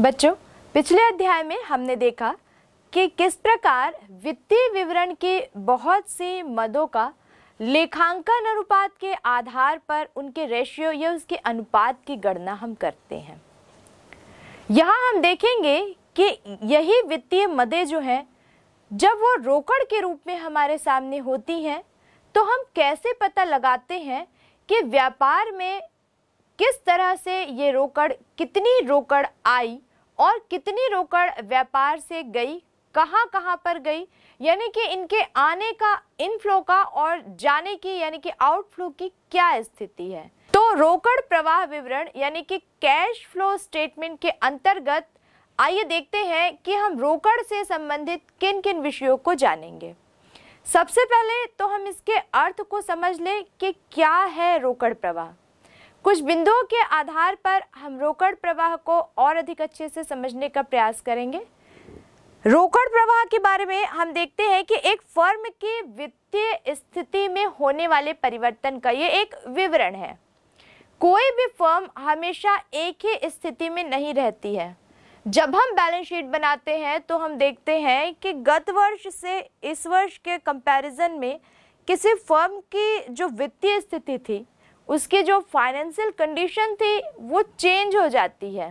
बच्चों पिछले अध्याय में हमने देखा कि किस प्रकार वित्तीय विवरण के बहुत से मदों का लेखांकन अनुपात के आधार पर उनके रेशियो या उसके अनुपात की गणना हम करते हैं यहाँ हम देखेंगे कि यही वित्तीय मदें जो हैं जब वो रोकड़ के रूप में हमारे सामने होती हैं तो हम कैसे पता लगाते हैं कि व्यापार में किस तरह से ये रोकड़ कितनी रोकड़ आई और कितनी रोकड़ व्यापार से गई कहाँ कहाँ पर गई यानी कि इनके आने का इनफ्लो का और जाने की यानी कि आउटफ्लो की क्या स्थिति है तो रोकड़ प्रवाह विवरण यानी कि कैश फ्लो स्टेटमेंट के अंतर्गत आइए देखते हैं कि हम रोकड़ से संबंधित किन किन विषयों को जानेंगे सबसे पहले तो हम इसके अर्थ को समझ लें कि क्या है रोकड़ प्रवाह कुछ बिंदुओं के आधार पर हम रोकड़ प्रवाह को और अधिक अच्छे से समझने का प्रयास करेंगे रोकड़ प्रवाह के बारे में हम देखते हैं कि एक फर्म की वित्तीय स्थिति में होने वाले परिवर्तन का ये एक विवरण है कोई भी फर्म हमेशा एक ही स्थिति में नहीं रहती है जब हम बैलेंस शीट बनाते हैं तो हम देखते हैं कि गत वर्ष से इस वर्ष के कंपैरिजन में किसी फर्म की जो वित्तीय स्थिति थी उसकी जो फाइनेंशियल कंडीशन थी वो चेंज हो जाती है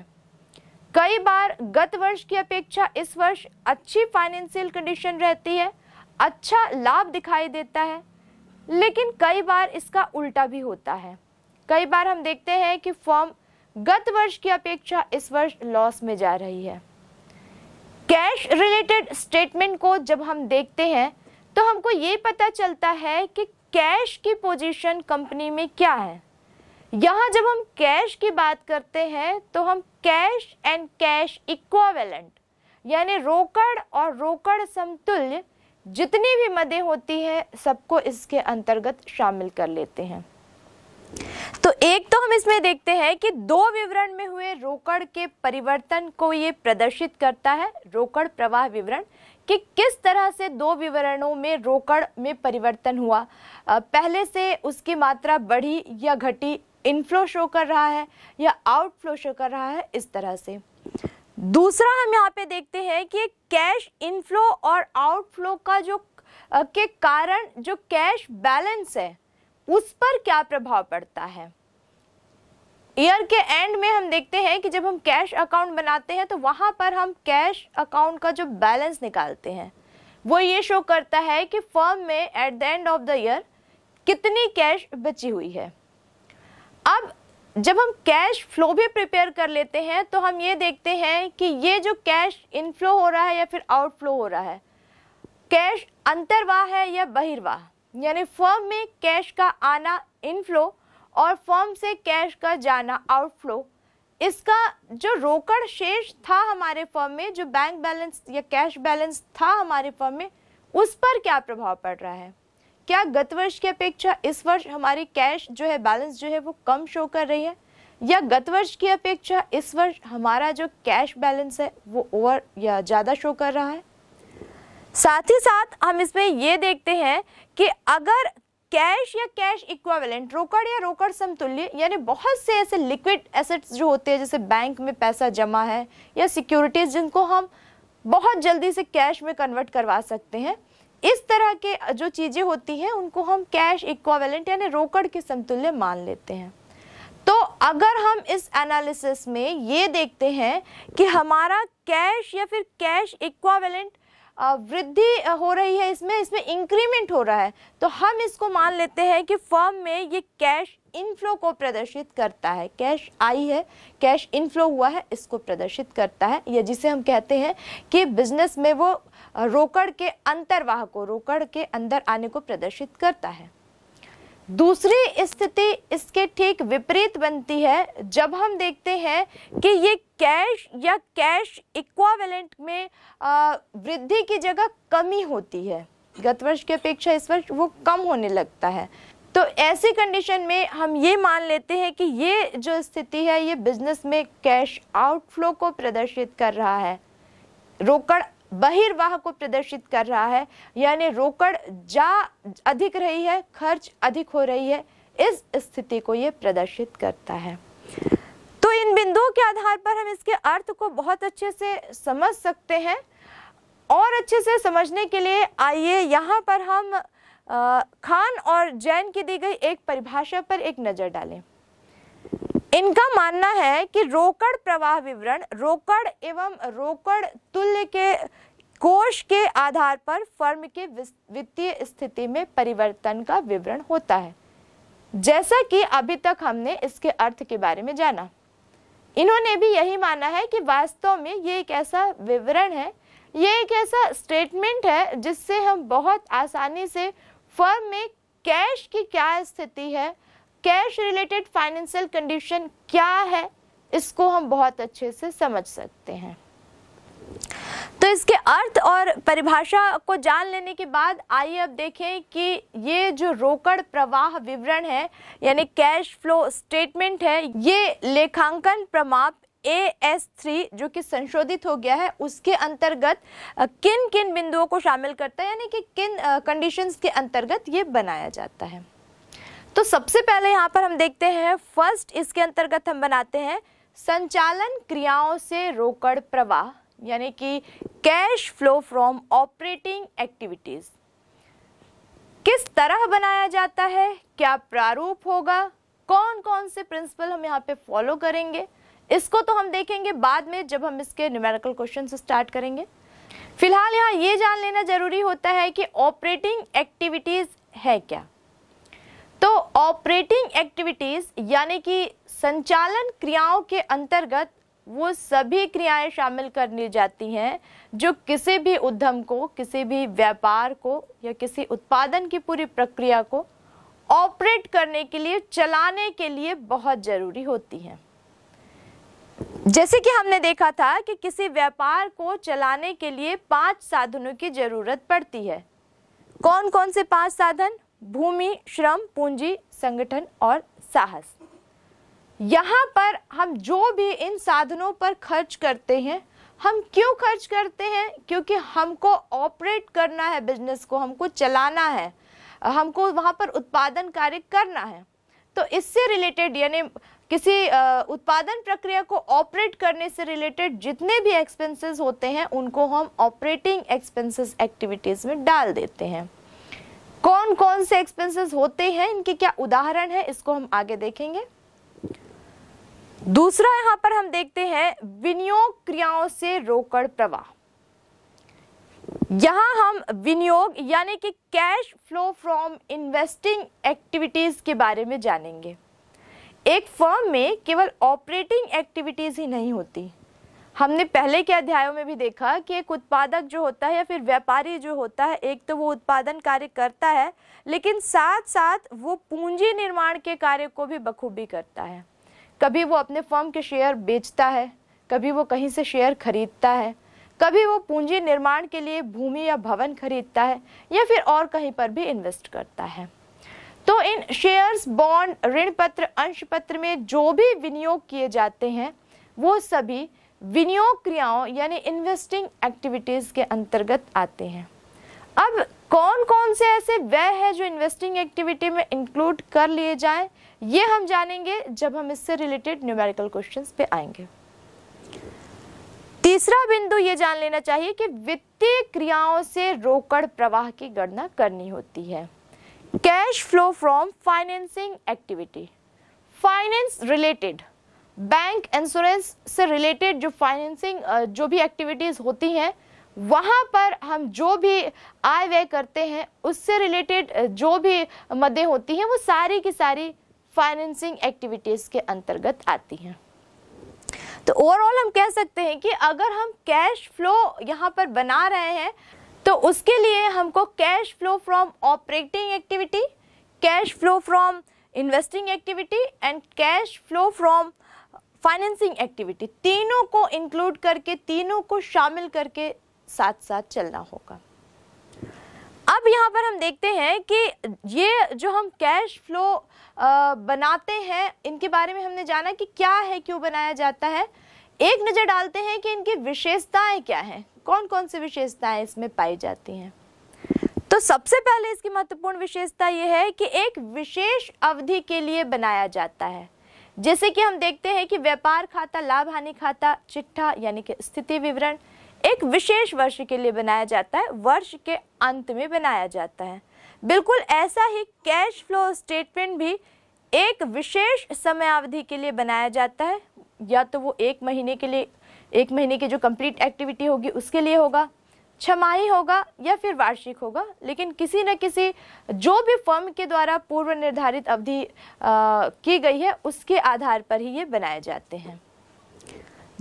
कई बार गत वर्ष की अपेक्षा इस वर्ष अच्छी फाइनेंशियल कंडीशन रहती है अच्छा लाभ दिखाई देता है लेकिन कई बार इसका उल्टा भी होता है कई बार हम देखते हैं कि फॉर्म गत वर्ष की अपेक्षा इस वर्ष लॉस में जा रही है कैश रिलेटेड स्टेटमेंट को जब हम देखते हैं तो हमको ये पता चलता है कि कैश की पोजीशन कंपनी में क्या है यहाँ जब हम कैश की बात करते हैं तो हम कैश एंड कैश इक्वावेलेंट यानी रोकड़ और रोकड़ समतुल्य जितनी भी मदें होती है सबको इसके अंतर्गत शामिल कर लेते हैं तो एक तो हम इसमें देखते हैं कि दो विवरण में हुए रोकड़ के परिवर्तन को ये प्रदर्शित करता है रोकड़ प्रवाह विवरण कि किस तरह से दो विवरणों में रोकड़ में परिवर्तन हुआ पहले से उसकी मात्रा बढ़ी या घटी इनफ्लो शो कर रहा है या आउटफ्लो शो कर रहा है इस तरह से दूसरा हम यहाँ पे देखते हैं कि कैश इनफ्लो और आउटफ्लो का जो के कारण जो कैश बैलेंस है उस पर क्या प्रभाव पड़ता है ईयर के एंड में हम देखते हैं कि जब हम कैश अकाउंट बनाते हैं तो वहाँ पर हम कैश अकाउंट का जो बैलेंस निकालते हैं वो ये शो करता है कि फर्म में at the end of the year कितनी कैश बची हुई है अब जब हम कैश फ्लो भी प्रिपेयर कर लेते हैं तो हम ये देखते हैं कि ये जो कैश इनफ्लो हो रहा है या फिर आउटफ्लो हो रहा है कैश अंतरवाह है या बहिर्वाह यानी फर्म में कैश का आना इनफ्लो और फर्म से कैश का जाना आउटफ्लो इसका जो रोकड़ शेष था हमारे फर्म में जो बैंक बैलेंस या कैश बैलेंस था हमारे फर्म में उस पर क्या प्रभाव पड़ रहा है क्या गत वर्ष की अपेक्षा इस वर्ष हमारी कैश जो है बैलेंस जो है वो कम शो कर रही है या गत वर्ष की अपेक्षा इस वर्ष हमारा जो कैश बैलेंस है वो ओवर या ज़्यादा शो कर रहा है साथ ही साथ हम इसमें ये देखते हैं कि अगर कैश या कैश इक्वावेलेंट रोकड़ या रोकड़ समतुल्य यानी बहुत से ऐसे लिक्विड एसेट्स जो होते हैं जैसे बैंक में पैसा जमा है या सिक्योरिटीज जिनको हम बहुत जल्दी से कैश में कन्वर्ट करवा सकते हैं इस तरह के जो चीज़ें होती हैं उनको हम कैश इक्वावेलेंट यानी रोकड़ के समतुल्य मान लेते हैं तो अगर हम इस एनालिसिस में ये देखते हैं कि हमारा कैश या फिर कैश इक्वावेलेंट वृद्धि हो रही है इसमें इसमें इंक्रीमेंट हो रहा है तो हम इसको मान लेते हैं कि फर्म में ये कैश इनफ्लो को प्रदर्शित करता है कैश आई है कैश इनफ्लो हुआ है इसको प्रदर्शित करता है या जिसे हम कहते हैं कि बिजनेस में वो रोकड़ के अंतर्वाह को रोकड़ के अंदर आने को प्रदर्शित करता है दूसरी स्थिति इसके ठीक विपरीत बनती है जब हम देखते हैं कि ये कैश या कैश इक्वावेलेंट में वृद्धि की जगह कमी होती है गत वर्ष की अपेक्षा इस वर्ष वो कम होने लगता है तो ऐसी कंडीशन में हम ये मान लेते हैं कि ये जो स्थिति है ये बिजनेस में कैश आउटफ्लो को प्रदर्शित कर रहा है रोकड़ बहिर्वाह को प्रदर्शित कर रहा है यानी रोकड़ जा अधिक रही है खर्च अधिक हो रही है इस स्थिति को ये प्रदर्शित करता है तो इन बिंदुओं के आधार पर हम इसके अर्थ को बहुत अच्छे से समझ सकते हैं और अच्छे से समझने के लिए आइए यहाँ पर हम खान और जैन की दी गई एक परिभाषा पर एक नज़र डालें इनका मानना है कि रोकड़ प्रवाह विवरण रोकड़ एवं रोकड़ तुल्य के कोष के आधार पर फर्म के वित्तीय स्थिति में परिवर्तन का विवरण होता है जैसा कि अभी तक हमने इसके अर्थ के बारे में जाना इन्होंने भी यही माना है कि वास्तव में ये एक ऐसा विवरण है ये एक ऐसा स्टेटमेंट है जिससे हम बहुत आसानी से फर्म में कैश की क्या स्थिति है कैश रिलेटेड फाइनेंशियल कंडीशन क्या है इसको हम बहुत अच्छे से समझ सकते हैं तो इसके अर्थ और परिभाषा को जान लेने के बाद आइए अब देखें कि ये जो रोकड़ प्रवाह विवरण है यानी कैश फ्लो स्टेटमेंट है ये लेखांकन प्रमाप ए एस थ्री जो कि संशोधित हो गया है उसके अंतर्गत किन किन बिंदुओं को शामिल करता है यानी कि किन कंडीशंस के अंतर्गत ये बनाया जाता है तो सबसे पहले यहाँ पर हम देखते हैं फर्स्ट इसके अंतर्गत हम बनाते हैं संचालन क्रियाओं से रोकड़ प्रवाह यानी कि cash flow from operating activities किस तरह बनाया जाता है क्या प्रारूप होगा कौन कौन से प्रिंसिपल हम यहाँ पे फॉलो करेंगे इसको तो हम देखेंगे बाद में जब हम इसके न्यूमेरिकल क्वेश्चन स्टार्ट करेंगे फिलहाल यहाँ ये जान लेना जरूरी होता है कि ऑपरेटिंग एक्टिविटीज़ है क्या तो ऑपरेटिंग एक्टिविटीज़ यानी कि संचालन क्रियाओं के अंतर्गत वो सभी क्रियाएं शामिल कर ली जाती हैं जो किसी भी उद्यम को किसी भी व्यापार को या किसी उत्पादन की पूरी प्रक्रिया को ऑपरेट करने के लिए चलाने के लिए बहुत ज़रूरी होती हैं जैसे कि हमने देखा था कि किसी व्यापार को चलाने के लिए पांच साधनों की ज़रूरत पड़ती है कौन कौन से पांच साधन भूमि श्रम पूंजी संगठन और साहस यहाँ पर हम जो भी इन साधनों पर खर्च करते हैं हम क्यों खर्च करते हैं क्योंकि हमको ऑपरेट करना है बिजनेस को हमको चलाना है हमको वहाँ पर उत्पादन कार्य करना है तो इससे रिलेटेड यानी किसी उत्पादन प्रक्रिया को ऑपरेट करने से रिलेटेड जितने भी एक्सपेंसेस होते हैं उनको हम ऑपरेटिंग एक्सपेंसेस एक्टिविटीज़ में डाल देते हैं कौन कौन से एक्सपेंसेस होते हैं इनके क्या उदाहरण है इसको हम आगे देखेंगे दूसरा यहां पर हम देखते हैं विनियोग क्रियाओं से रोकड़ प्रवाह यहां हम विनियोग यानी कि cash flow from investing activities के बारे में जानेंगे एक फर्म में केवल ऑपरेटिंग एक्टिविटीज़ ही नहीं होती हमने पहले के अध्यायों में भी देखा कि एक उत्पादक जो होता है या फिर व्यापारी जो होता है एक तो वो उत्पादन कार्य करता है लेकिन साथ साथ वो पूंजी निर्माण के कार्य को भी बखूबी करता है कभी वो अपने फर्म के शेयर बेचता है कभी वो कहीं से शेयर खरीदता है कभी वो पूंजी निर्माण के लिए भूमि या भवन खरीदता है या फिर और कहीं पर भी इन्वेस्ट करता है तो इन शेयर्स बॉन्ड ऋण पत्र अंश पत्र में जो भी विनियोग किए जाते हैं वो सभी विनियोग क्रियाओं यानी इन्वेस्टिंग एक्टिविटीज़ के अंतर्गत आते हैं अब कौन कौन से ऐसे व्यय हैं जो इन्वेस्टिंग एक्टिविटी में इंक्लूड कर लिए जाए ये हम जानेंगे जब हम इससे रिलेटेड न्यूमेरिकल क्वेश्चंस पे आएंगे तीसरा बिंदु ये जान लेना चाहिए कि वित्तीय क्रियाओं से रोकड़ प्रवाह की गणना करनी होती है cash flow from financing activity finance related bank insurance से रिलेटेड जो फाइनेंसिंग जो भी एक्टिविटीज़ होती हैं वहाँ पर हम जो भी आय व्यय करते हैं उससे रिलेटेड जो भी मदें होती हैं वो सारी की सारी फाइनेंसिंग एक्टिविटीज़ के अंतर्गत आती हैं तो ओवरऑल हम कह सकते हैं कि अगर हम कैश फ्लो यहाँ पर बना रहे हैं तो उसके लिए हमको cash flow from operating activity cash flow from investing activity and cash flow from financing activity तीनों को इंक्लूड करके तीनों को शामिल करके साथ साथ चलना होगा अब यहाँ पर हम देखते हैं कि ये जो हम कैश फ्लो बनाते हैं इनके बारे में हमने जाना कि क्या है क्यों बनाया जाता है एक नज़र डालते हैं कि इनकी विशेषताएं क्या हैं कौन कौन सी विशेषताएं इसमें पाई जाती हैं तो सबसे पहले इसकी महत्वपूर्ण विशेषता यह है कि एक विशेष अवधि के लिए बनाया जाता है जैसे कि हम देखते हैं कि व्यापार खाता लाभ हानि खाता चिट्ठा यानी कि स्थिति विवरण एक विशेष वर्ष के लिए बनाया जाता है वर्ष के अंत में बनाया जाता है बिल्कुल ऐसा ही कैश फ्लो स्टेटमेंट भी एक विशेष समयावधि के लिए बनाया जाता है या तो वो एक महीने के लिए एक महीने की जो कंप्लीट एक्टिविटी होगी उसके लिए होगा छमाही होगा या फिर वार्षिक होगा लेकिन किसी न किसी जो भी फर्म के द्वारा पूर्व निर्धारित अवधि की गई है उसके आधार पर ही ये बनाए जाते हैं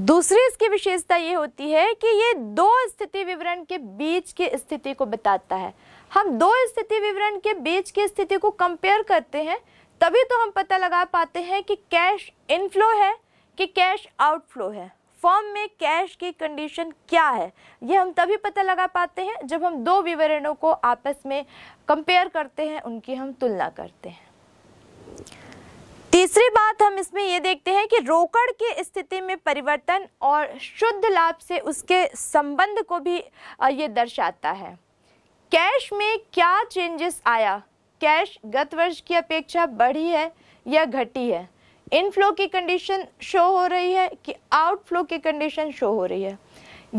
दूसरी इसकी विशेषता ये होती है कि ये दो स्थिति विवरण के बीच की स्थिति को बताता है हम दो स्थिति विवरण के बीच की स्थिति को कंपेयर करते हैं तभी तो हम पता लगा पाते हैं कि कैश इनफ्लो है कि कैश आउटफ्लो है फॉर्म में कैश की कंडीशन क्या है ये हम तभी पता लगा पाते हैं जब हम दो विवरणों को आपस में कंपेयर करते हैं उनकी हम तुलना करते हैं तीसरी बात हम इसमें ये देखते हैं कि रोकड़ की स्थिति में परिवर्तन और शुद्ध लाभ से उसके संबंध को भी ये दर्शाता है कैश में क्या चेंजेस आया कैश गत वर्ष की अपेक्षा बढ़ी है या घटी है इनफ्लो की कंडीशन शो हो रही है कि आउटफ्लो की कंडीशन शो हो रही है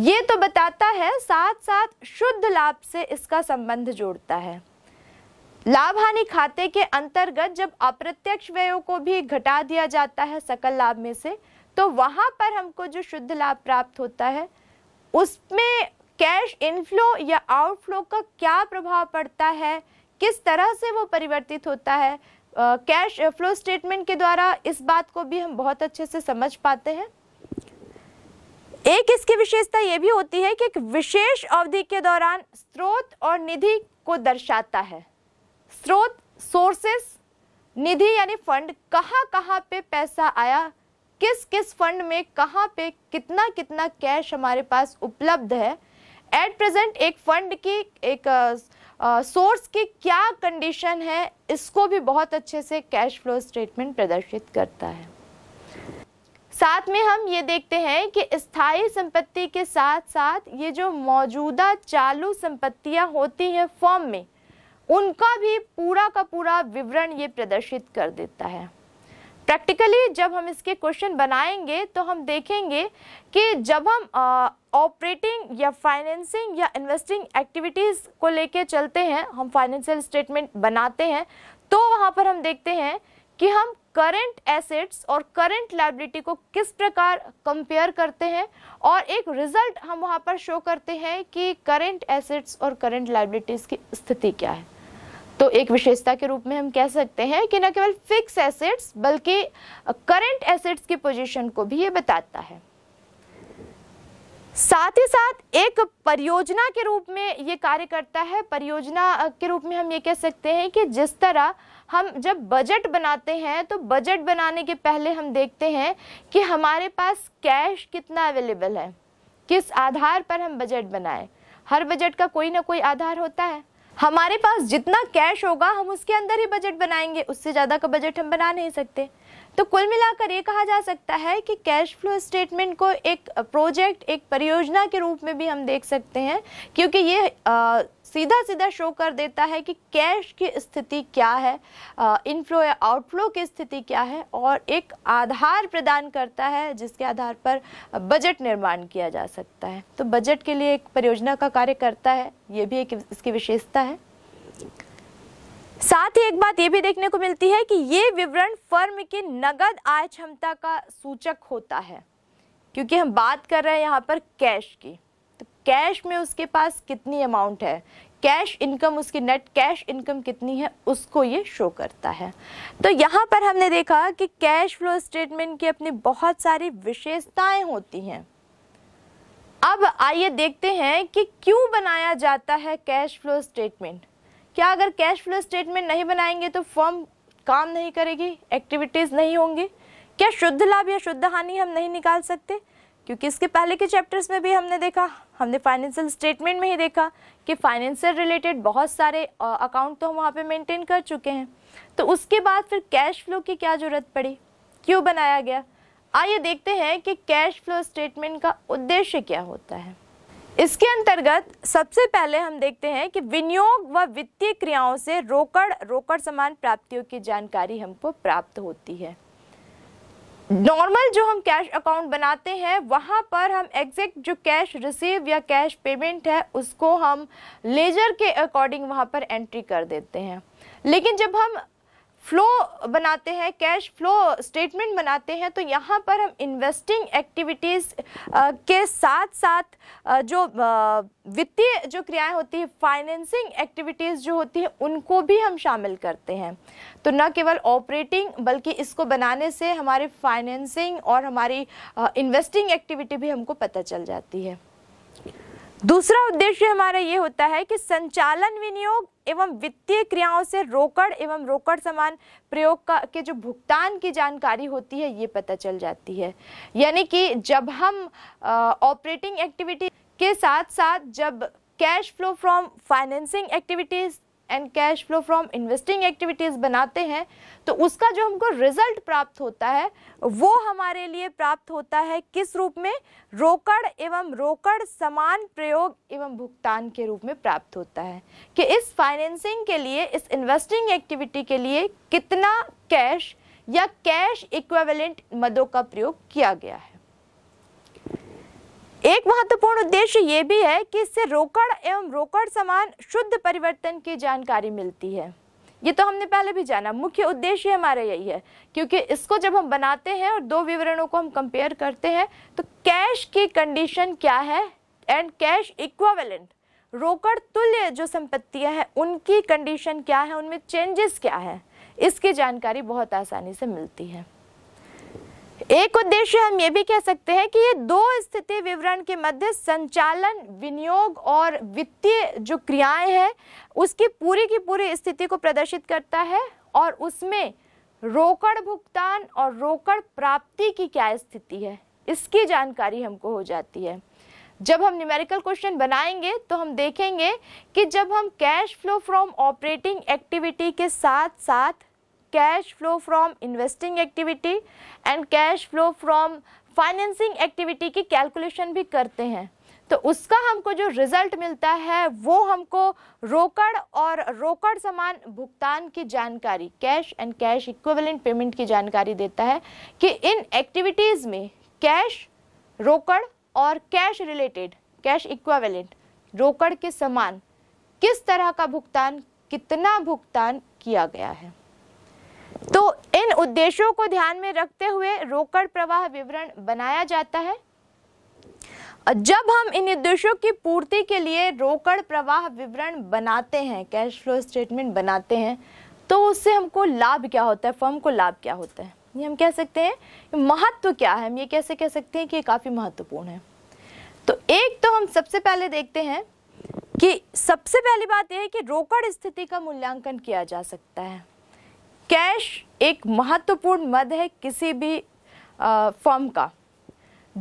ये तो बताता है साथ साथ शुद्ध लाभ से इसका संबंध जोड़ता है लाभ हानि खाते के अंतर्गत जब अप्रत्यक्ष व्ययों को भी घटा दिया जाता है सकल लाभ में से तो वहां पर हमको जो शुद्ध लाभ प्राप्त होता है उसमें कैश इनफ्लो या आउटफ्लो का क्या प्रभाव पड़ता है किस तरह से वो परिवर्तित होता है कैश फ्लो स्टेटमेंट के द्वारा इस बात को भी हम बहुत अच्छे से समझ पाते हैं एक इसकी विशेषता यह भी होती है कि एक विशेष अवधि के दौरान स्रोत और निधि को दर्शाता है स्रोत सोर्सेस निधि यानी फंड कहाँ कहाँ पे पैसा आया किस किस फंड में कहाँ पे कितना कितना कैश हमारे पास उपलब्ध है एट प्रेजेंट एक फंड की एक सोर्स uh, की क्या कंडीशन है इसको भी बहुत अच्छे से कैश फ्लो स्टेटमेंट प्रदर्शित करता है साथ में हम ये देखते हैं कि स्थायी संपत्ति के साथ साथ ये जो मौजूदा चालू संपत्तियां होती हैं फॉर्म में उनका भी पूरा का पूरा विवरण ये प्रदर्शित कर देता है प्रैक्टिकली जब हम इसके क्वेश्चन बनाएंगे तो हम देखेंगे कि जब हम ऑपरेटिंग या फाइनेंसिंग या इन्वेस्टिंग एक्टिविटीज़ को लेके चलते हैं हम फाइनेंशियल स्टेटमेंट बनाते हैं तो वहाँ पर हम देखते हैं कि हम करंट एसेट्स और करंट लाइबिलिटी को किस प्रकार कंपेयर करते हैं और एक रिजल्ट हम वहाँ पर शो करते हैं कि करंट एसेट्स और करंट लाइबिलिटीज़ की स्थिति क्या है तो एक विशेषता के रूप में हम कह सकते हैं कि न केवल फिक्स एसेट्स बल्कि करंट एसेट्स की पोजीशन को भी ये बताता है साथ ही साथ एक परियोजना के रूप में ये कार्य करता है परियोजना के रूप में हम ये कह सकते हैं कि जिस तरह हम जब बजट बनाते हैं तो बजट बनाने के पहले हम देखते हैं कि हमारे पास कैश कितना अवेलेबल है किस आधार पर हम बजट बनाएं हर बजट का कोई ना कोई आधार होता है हमारे पास जितना कैश होगा हम उसके अंदर ही बजट बनाएंगे उससे ज़्यादा का बजट हम बना नहीं सकते तो कुल मिलाकर ये कहा जा सकता है कि कैश फ्लो स्टेटमेंट को एक प्रोजेक्ट एक परियोजना के रूप में भी हम देख सकते हैं क्योंकि ये आ, सीधा सीधा शो कर देता है कि कैश की स्थिति क्या है इनफ्लो या आउटफ्लो की स्थिति क्या है और एक आधार प्रदान करता है जिसके आधार पर बजट निर्माण किया जा सकता है तो बजट के लिए एक परियोजना का कार्य करता है ये भी एक इसकी विशेषता है साथ ही एक बात ये भी देखने को मिलती है कि ये विवरण फर्म की नगद आय क्षमता का सूचक होता है क्योंकि हम बात कर रहे हैं यहाँ पर कैश की तो कैश में उसके पास कितनी अमाउंट है कैश इनकम उसकी नेट कैश इनकम कितनी है उसको ये शो करता है तो यहाँ पर हमने देखा कि कैश फ्लो स्टेटमेंट की अपनी बहुत सारी विशेषताएं होती हैं अब आइए देखते हैं कि क्यों बनाया जाता है कैश फ्लो स्टेटमेंट क्या अगर कैश फ्लो स्टेटमेंट नहीं बनाएंगे तो फॉर्म काम नहीं करेगी एक्टिविटीज़ नहीं होंगी क्या शुद्ध लाभ या शुद्ध हानि हम नहीं निकाल सकते क्योंकि इसके पहले के चैप्टर्स में भी हमने देखा हमने फाइनेंशियल स्टेटमेंट में ही देखा कि फाइनेंशियल रिलेटेड बहुत सारे अकाउंट तो हम वहाँ पे मेंटेन कर चुके हैं तो उसके बाद फिर कैश फ्लो की क्या ज़रूरत पड़ी क्यों बनाया गया आइए देखते हैं कि कैश फ्लो स्टेटमेंट का उद्देश्य क्या होता है इसके अंतर्गत सबसे पहले हम देखते हैं कि विनियोग व वित्तीय क्रियाओं से रोकड़ रोकड़ समान प्राप्तियों की जानकारी हमको प्राप्त होती है नॉर्मल जो हम कैश अकाउंट बनाते हैं वहाँ पर हम एग्जैक्ट जो कैश रिसीव या कैश पेमेंट है उसको हम लेजर के अकॉर्डिंग वहाँ पर एंट्री कर देते हैं लेकिन जब हम फ्लो बनाते हैं कैश फ्लो स्टेटमेंट बनाते हैं तो यहाँ पर हम इन्वेस्टिंग एक्टिविटीज़ के साथ साथ जो वित्तीय जो क्रियाएं होती है फाइनेंसिंग एक्टिविटीज़ जो होती हैं उनको भी हम शामिल करते हैं तो न केवल ऑपरेटिंग बल्कि इसको बनाने से हमारे फाइनेंसिंग और हमारी इन्वेस्टिंग एक्टिविटी भी हमको पता चल जाती है दूसरा उद्देश्य हमारा ये होता है कि संचालन विनियोग एवं वित्तीय क्रियाओं से रोकड़ एवं रोकड़ समान प्रयोग का के जो भुगतान की जानकारी होती है ये पता चल जाती है यानी कि जब हम ऑपरेटिंग एक्टिविटी के साथ साथ जब cash flow from financing activities and cash flow from investing activities बनाते हैं तो उसका जो हमको रिजल्ट प्राप्त होता है वो हमारे लिए प्राप्त होता है किस रूप में रोकड़ एवं रोकड़ समान प्रयोग एवं भुगतान के रूप में प्राप्त होता है कि इस फाइनेंसिंग के लिए इस इन्वेस्टिंग एक्टिविटी के लिए कितना कैश या कैश इक्वेवलेंट मदों का प्रयोग किया गया है एक महत्वपूर्ण उद्देश्य ये भी है कि इससे रोकड़ एवं रोकड़ समान शुद्ध परिवर्तन की जानकारी मिलती है ये तो हमने पहले भी जाना मुख्य उद्देश्य हमारा यही है क्योंकि इसको जब हम बनाते हैं और दो विवरणों को हम कंपेयर करते हैं तो कैश की कंडीशन क्या है एंड कैश इक्वावेलेंट रोकड़ तुल्य जो संपत्तियां हैं उनकी कंडीशन क्या है उनमें चेंजेस क्या है इसकी जानकारी बहुत आसानी से मिलती है एक उद्देश्य हम ये भी कह सकते हैं कि ये दो स्थिति विवरण के मध्य संचालन विनियोग और वित्तीय जो क्रियाएं हैं उसकी पूरी की पूरी स्थिति को प्रदर्शित करता है और उसमें रोकड़ भुगतान और रोकड़ प्राप्ति की क्या स्थिति है इसकी जानकारी हमको हो जाती है जब हम न्यूमेरिकल क्वेश्चन बनाएंगे तो हम देखेंगे कि जब हम cash flow from operating activity के साथ साथ cash flow from investing activity and cash flow from financing activity की calculation भी करते हैं तो उसका हमको जो रिजल्ट मिलता है वो हमको रोकड़ और रोकड़ समान भुगतान की जानकारी cash and cash equivalent payment की जानकारी देता है कि इन एक्टिविटीज़ में कैश रोकड़ और कैश रिलेटेड कैश इक्विवेलेंट रोकड़ के समान किस तरह का भुगतान कितना भुगतान किया गया है उद्देश्यों को ध्यान में रखते हुए रोकड़ प्रवाह विवरण बनाया जाता है जब हम इन उद्देश्यों की पूर्ति के लिए रोकड़ प्रवाह विवरण बनाते हैं कैश फ्लो स्टेटमेंट बनाते हैं तो उससे हमको लाभ क्या होता है फर्म को लाभ क्या होता है ये हम कह सकते हैं महत्व क्या है हम ये कैसे कह सकते हैं कि ये काफ़ी महत्वपूर्ण है तो एक तो हम सबसे पहले देखते हैं कि सबसे पहली बात यह है कि रोकड़ स्थिति का मूल्यांकन किया जा सकता है कैश एक महत्वपूर्ण मद है किसी भी फर्म का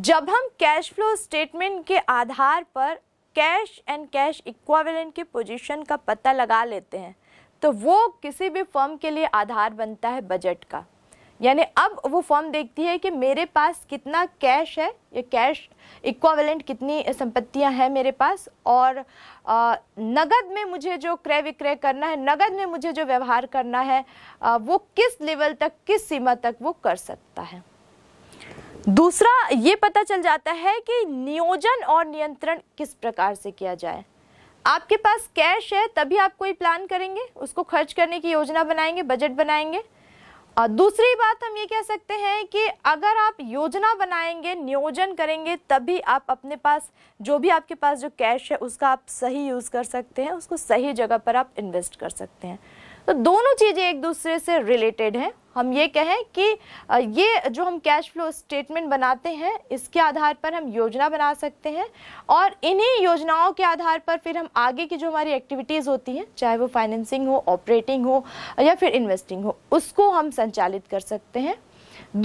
जब हम कैश फ्लो स्टेटमेंट के आधार पर कैश एंड कैश इक्वावेलेंट की पोजीशन का पता लगा लेते हैं तो वो किसी भी फर्म के लिए आधार बनता है बजट का यानी अब वो फॉर्म देखती है कि मेरे पास कितना कैश है या कैश इक्वावेलेंट कितनी संपत्तियां हैं मेरे पास और नगद में मुझे जो क्रय विक्रय करना है नगद में मुझे जो व्यवहार करना है वो किस लेवल तक किस सीमा तक वो कर सकता है दूसरा ये पता चल जाता है कि नियोजन और नियंत्रण किस प्रकार से किया जाए आपके पास कैश है तभी आप कोई प्लान करेंगे उसको खर्च करने की योजना बनाएंगे बजट बनाएंगे दूसरी बात हम ये कह सकते हैं कि अगर आप योजना बनाएंगे नियोजन करेंगे तभी आप अपने पास जो भी आपके पास जो कैश है उसका आप सही यूज़ कर सकते हैं उसको सही जगह पर आप इन्वेस्ट कर सकते हैं तो दोनों चीज़ें एक दूसरे से रिलेटेड हैं हम ये कहें कि ये जो हम कैश फ्लो स्टेटमेंट बनाते हैं इसके आधार पर हम योजना बना सकते हैं और इन्हीं योजनाओं के आधार पर फिर हम आगे की जो हमारी एक्टिविटीज़ होती हैं चाहे वो फाइनेंसिंग हो ऑपरेटिंग हो या फिर इन्वेस्टिंग हो उसको हम संचालित कर सकते हैं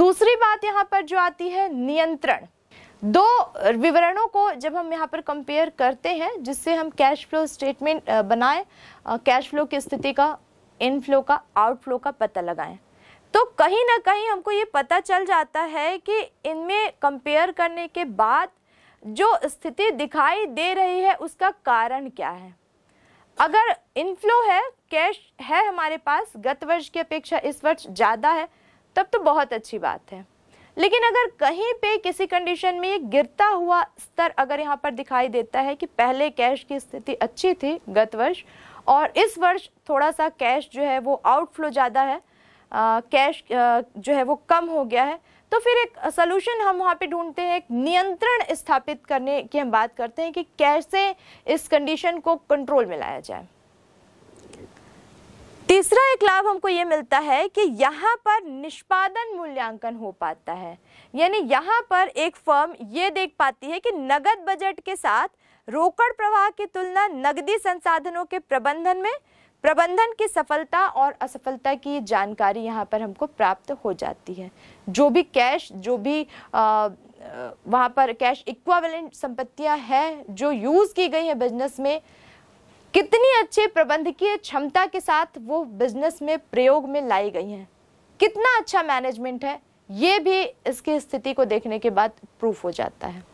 दूसरी बात यहाँ पर जो आती है नियंत्रण दो विवरणों को जब हम यहाँ पर कंपेयर करते हैं जिससे हम कैश फ्लो स्टेटमेंट बनाए कैश फ्लो की स्थिति का इनफ्लो का आउटफ्लो का पता लगाएं तो कहीं ना कहीं हमको ये पता चल जाता है कि इनमें कंपेयर करने के बाद जो स्थिति दिखाई दे रही है उसका कारण क्या है अगर इनफ्लो है कैश है हमारे पास गत वर्ष की अपेक्षा इस वर्ष ज़्यादा है तब तो बहुत अच्छी बात है लेकिन अगर कहीं पे किसी कंडीशन में ये गिरता हुआ स्तर अगर यहाँ पर दिखाई देता है कि पहले कैश की स्थिति अच्छी थी गत वर्ष और इस वर्ष थोड़ा सा कैश जो है वो आउटफ्लो ज़्यादा है कैश जो है वो कम हो गया है तो फिर एक सोल्यूशन हम वहाँ पे ढूंढते हैं एक नियंत्रण स्थापित करने की हम बात करते हैं कि कैसे इस कंडीशन को कंट्रोल में लाया जाए तीसरा एक लाभ हमको ये मिलता है कि यहाँ पर निष्पादन मूल्यांकन हो पाता है यानी यहाँ पर एक फर्म ये देख पाती है कि नगद बजट के साथ रोकड़ प्रवाह की तुलना नगदी संसाधनों के प्रबंधन में प्रबंधन की सफलता और असफलता की जानकारी यहाँ पर हमको प्राप्त हो जाती है जो भी कैश जो भी आ, वहाँ पर कैश इक्वावेलेंट संपत्तियाँ हैं जो यूज़ की गई है बिजनेस में कितनी अच्छे प्रबंधकीय क्षमता के साथ वो बिजनेस में प्रयोग में लाई गई हैं कितना अच्छा मैनेजमेंट है ये भी इसकी स्थिति को देखने के बाद प्रूफ हो जाता है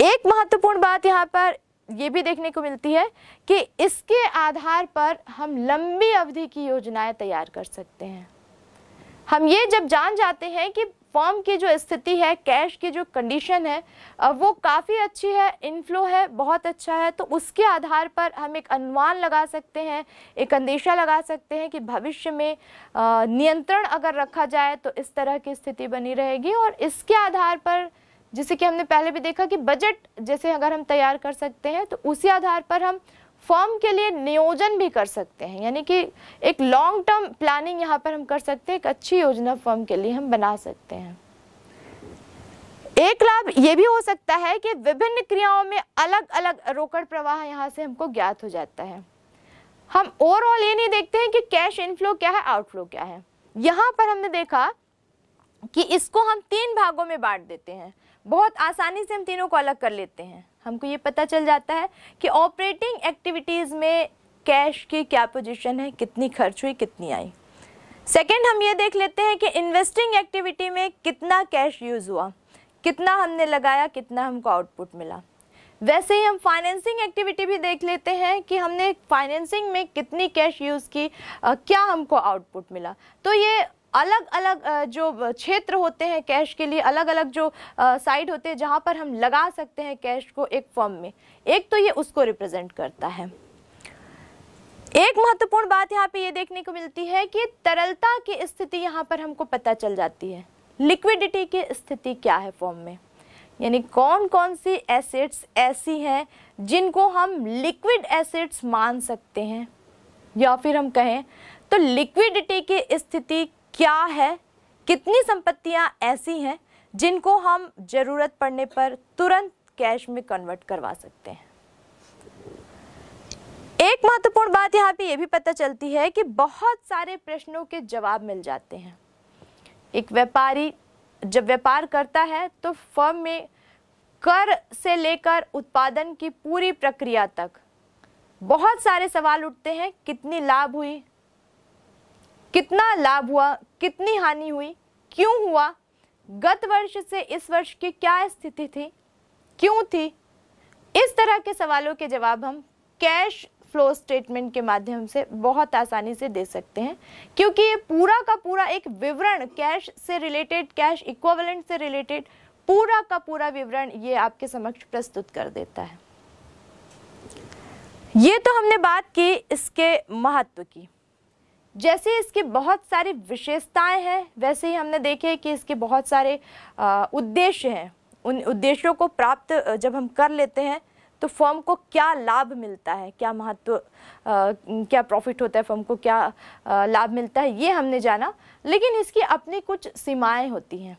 एक महत्वपूर्ण बात यहाँ पर ये भी देखने को मिलती है कि इसके आधार पर हम लंबी अवधि की योजनाएं तैयार कर सकते हैं हम ये जब जान जाते हैं कि फॉर्म की जो स्थिति है कैश की जो कंडीशन है वो काफ़ी अच्छी है इनफ्लो है बहुत अच्छा है तो उसके आधार पर हम एक अनुमान लगा सकते हैं एक अंदेशा लगा सकते हैं कि भविष्य में नियंत्रण अगर रखा जाए तो इस तरह की स्थिति बनी रहेगी और इसके आधार पर जिसे कि हमने पहले भी देखा कि बजट जैसे अगर हम तैयार कर सकते हैं तो उसी आधार पर हम फॉर्म के लिए नियोजन भी कर सकते हैं यानी कि एक लॉन्ग टर्म प्लानिंग यहाँ पर हम कर सकते हैं एक अच्छी योजना फॉर्म के लिए हम बना सकते हैं एक लाभ ये भी हो सकता है कि विभिन्न क्रियाओं में अलग अलग रोकड़ प्रवाह यहाँ से हमको ज्ञात हो जाता है हम ओवरऑल ये नहीं देखते हैं कि कैश इनफ्लो क्या है आउटफ्लो क्या है यहाँ पर हमने देखा कि इसको हम तीन भागों में बांट देते हैं बहुत आसानी से हम तीनों को अलग कर लेते हैं हमको ये पता चल जाता है कि ऑपरेटिंग एक्टिविटीज़ में कैश की क्या पोजीशन है कितनी खर्च हुई कितनी आई सेकंड हम ये देख लेते हैं कि इन्वेस्टिंग एक्टिविटी में कितना कैश यूज़ हुआ कितना हमने लगाया कितना हमको आउटपुट मिला वैसे ही हम फाइनेंसिंग एक्टिविटी भी देख लेते हैं कि हमने फाइनेंसिंग में कितनी कैश यूज़ की क्या हमको आउटपुट मिला तो ये अलग अलग जो क्षेत्र होते हैं कैश के लिए अलग अलग जो साइड होते हैं जहाँ पर हम लगा सकते हैं कैश को एक फॉर्म में एक तो ये उसको रिप्रेजेंट करता है एक महत्वपूर्ण बात यहाँ पे ये देखने को मिलती है कि तरलता की स्थिति यहाँ पर हमको पता चल जाती है लिक्विडिटी की स्थिति क्या है फॉर्म में यानी कौन कौन सी एसेट्स ऐसी हैं जिनको हम लिक्विड एसेट्स मान सकते हैं या फिर हम कहें तो लिक्विडिटी की स्थिति क्या है कितनी संपत्तियां ऐसी हैं जिनको हम ज़रूरत पड़ने पर तुरंत कैश में कन्वर्ट करवा सकते हैं एक महत्वपूर्ण बात यहाँ पे ये भी पता चलती है कि बहुत सारे प्रश्नों के जवाब मिल जाते हैं एक व्यापारी जब व्यापार करता है तो फर्म में कर से लेकर उत्पादन की पूरी प्रक्रिया तक बहुत सारे सवाल उठते हैं कितनी लाभ हुई कितना लाभ हुआ कितनी हानि हुई क्यों हुआ गत वर्ष से इस वर्ष की क्या स्थिति थी क्यों थी इस तरह के सवालों के जवाब हम कैश फ्लो स्टेटमेंट के माध्यम से बहुत आसानी से दे सकते हैं क्योंकि ये पूरा का पूरा एक विवरण कैश से रिलेटेड कैश इक्वलेंट से रिलेटेड पूरा का पूरा विवरण ये आपके समक्ष प्रस्तुत कर देता है ये तो हमने बात की इसके महत्व की जैसे इसकी बहुत सारी विशेषताएं हैं वैसे ही हमने देखे कि इसके बहुत सारे उद्देश्य हैं उन उद्देश्यों को प्राप्त जब हम कर लेते हैं तो फर्म को क्या लाभ मिलता है क्या महत्व क्या प्रॉफिट होता है फर्म को क्या लाभ मिलता है ये हमने जाना लेकिन इसकी अपनी कुछ सीमाएं होती हैं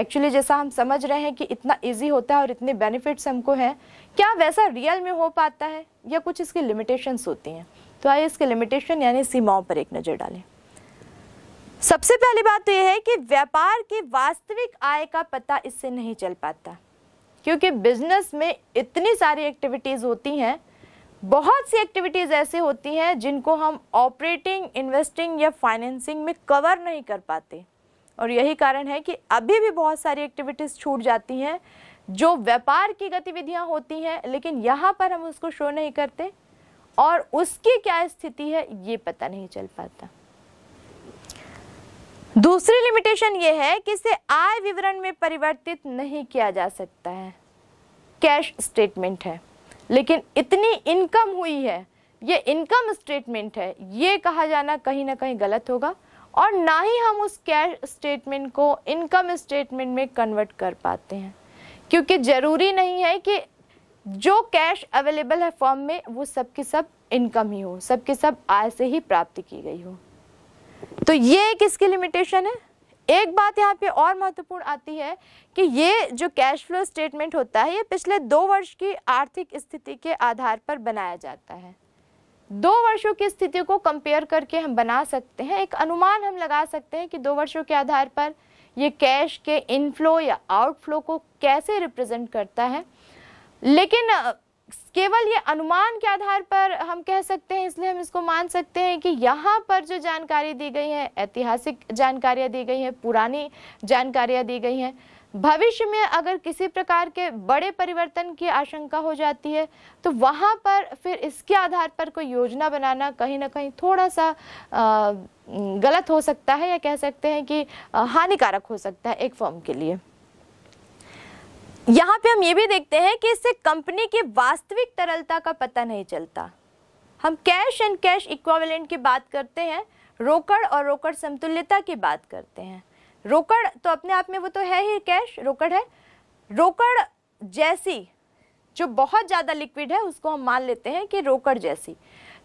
एक्चुअली जैसा हम समझ रहे हैं कि इतना इजी होता है और इतने बेनिफिट्स हमको हैं क्या वैसा रियल में हो पाता है या कुछ इसकी लिमिटेशंस होती हैं तो आइए इसके लिमिटेशन यानी सीमाओं पर एक नज़र डालें सबसे पहली बात तो यह है कि व्यापार की वास्तविक आय का पता इससे नहीं चल पाता क्योंकि बिजनेस में इतनी सारी एक्टिविटीज़ होती हैं बहुत सी एक्टिविटीज़ ऐसे होती हैं जिनको हम ऑपरेटिंग इन्वेस्टिंग या फाइनेंसिंग में कवर नहीं कर पाते और यही कारण है कि अभी भी बहुत सारी एक्टिविटीज़ छूट जाती हैं जो व्यापार की गतिविधियां होती हैं लेकिन यहाँ पर हम उसको शो नहीं करते और उसकी क्या स्थिति है ये पता नहीं चल पाता दूसरी लिमिटेशन ये है कि इसे आय विवरण में परिवर्तित नहीं किया जा सकता है कैश स्टेटमेंट है लेकिन इतनी इनकम हुई है ये इनकम स्टेटमेंट है ये कहा जाना कहीं ना कहीं गलत होगा और ना ही हम उस कैश स्टेटमेंट को इनकम स्टेटमेंट में कन्वर्ट कर पाते हैं क्योंकि ज़रूरी नहीं है कि जो कैश अवेलेबल है फॉर्म में वो सब सब इनकम ही हो सबके सब आय से ही प्राप्त की गई हो तो ये एक इसकी लिमिटेशन है एक बात यहाँ पे और महत्वपूर्ण आती है कि ये जो कैश फ्लो स्टेटमेंट होता है ये पिछले दो वर्ष की आर्थिक स्थिति के आधार पर बनाया जाता है दो वर्षों की स्थिति को कंपेयर करके हम बना सकते हैं एक अनुमान हम लगा सकते हैं कि दो वर्षों के आधार पर ये कैश के इनफ्लो या आउटफ्लो को कैसे रिप्रेजेंट करता है लेकिन केवल ये अनुमान के आधार पर हम कह सकते हैं इसलिए हम इसको मान सकते हैं कि यहाँ पर जो जानकारी दी गई है ऐतिहासिक जानकारियाँ दी गई हैं पुरानी जानकारियाँ दी गई हैं भविष्य में अगर किसी प्रकार के बड़े परिवर्तन की आशंका हो जाती है तो वहाँ पर फिर इसके आधार पर कोई योजना बनाना कहीं ना कहीं थोड़ा सा गलत हो सकता है या कह सकते हैं कि हानिकारक हो सकता है एक फॉर्म के लिए यहाँ पे हम ये भी देखते हैं कि इससे कंपनी की वास्तविक तरलता का पता नहीं चलता हम कैश एंड कैश इक्वावेलेंट की बात करते हैं रोकड़ और रोकड़ समतुल्यता की बात करते हैं रोकड़ तो अपने आप में वो तो है ही कैश रोकड़ है रोकड़ जैसी जो बहुत ज़्यादा लिक्विड है उसको हम मान लेते हैं कि रोकड़ जैसी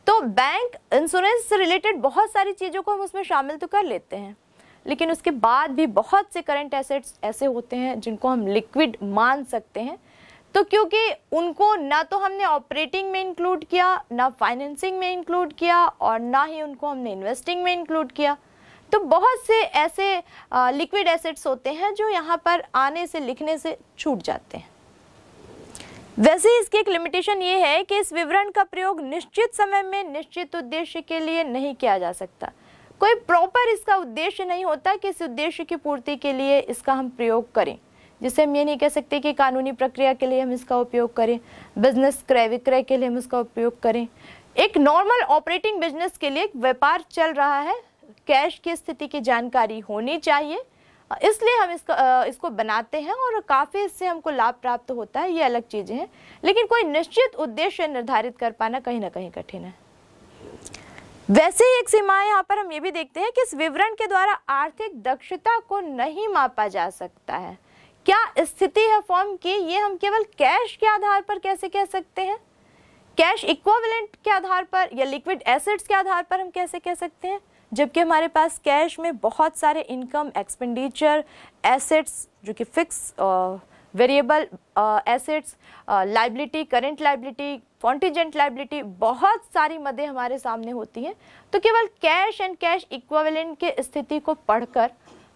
तो बैंक इंश्योरेंस से रिलेटेड बहुत सारी चीज़ों को हम उसमें शामिल तो कर लेते हैं लेकिन उसके बाद भी बहुत से करंट एसेट्स ऐसे होते हैं जिनको हम लिक्विड मान सकते हैं तो क्योंकि उनको ना तो हमने ऑपरेटिंग में इंक्लूड किया ना फाइनेंसिंग में इंक्लूड किया और ना ही उनको हमने इन्वेस्टिंग में इंक्लूड किया तो बहुत से ऐसे लिक्विड एसेट्स होते हैं जो यहाँ पर आने से लिखने से छूट जाते हैं वैसे इसकी एक लिमिटेशन ये है कि इस विवरण का प्रयोग निश्चित समय में निश्चित उद्देश्य के लिए नहीं किया जा सकता कोई प्रॉपर इसका उद्देश्य नहीं होता कि इस उद्देश्य की पूर्ति के लिए इसका हम प्रयोग करें जिसे हम ये नहीं कह सकते कि कानूनी प्रक्रिया के लिए हम इसका उपयोग करें बिजनेस क्रय विक्रय के लिए हम इसका उपयोग करें एक नॉर्मल ऑपरेटिंग बिजनेस के लिए एक व्यापार चल रहा है कैश की स्थिति की जानकारी होनी चाहिए इसलिए हम इसका इसको बनाते हैं और काफ़ी इससे हमको लाभ प्राप्त होता है ये अलग चीज़ें हैं लेकिन कोई निश्चित उद्देश्य निर्धारित कर पाना कहीं ना कहीं कठिन है वैसे ही एक सीमा यहाँ पर हम ये भी देखते हैं कि इस विवरण के द्वारा आर्थिक दक्षता को नहीं मापा जा सकता है क्या स्थिति है फॉर्म की ये हम केवल कैश के आधार पर कैसे कह सकते हैं कैश इक्वलेंट के आधार पर या लिक्विड एसेट्स के आधार पर हम कैसे कह सकते हैं जबकि हमारे पास कैश में बहुत सारे इनकम एक्सपेंडिचर एसेट्स जो कि fix variable assets liability current liability contingent liability बहुत सारी मदें हमारे सामने होती हैं तो केवल कैश एंड कैश इक्वावेलेंट की स्थिति को पढ़कर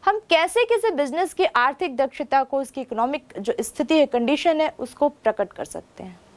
हम कैसे किसी बिजनेस की आर्थिक दक्षता को उसकी इकोनॉमिक जो स्थिति है कंडीशन है उसको प्रकट कर सकते हैं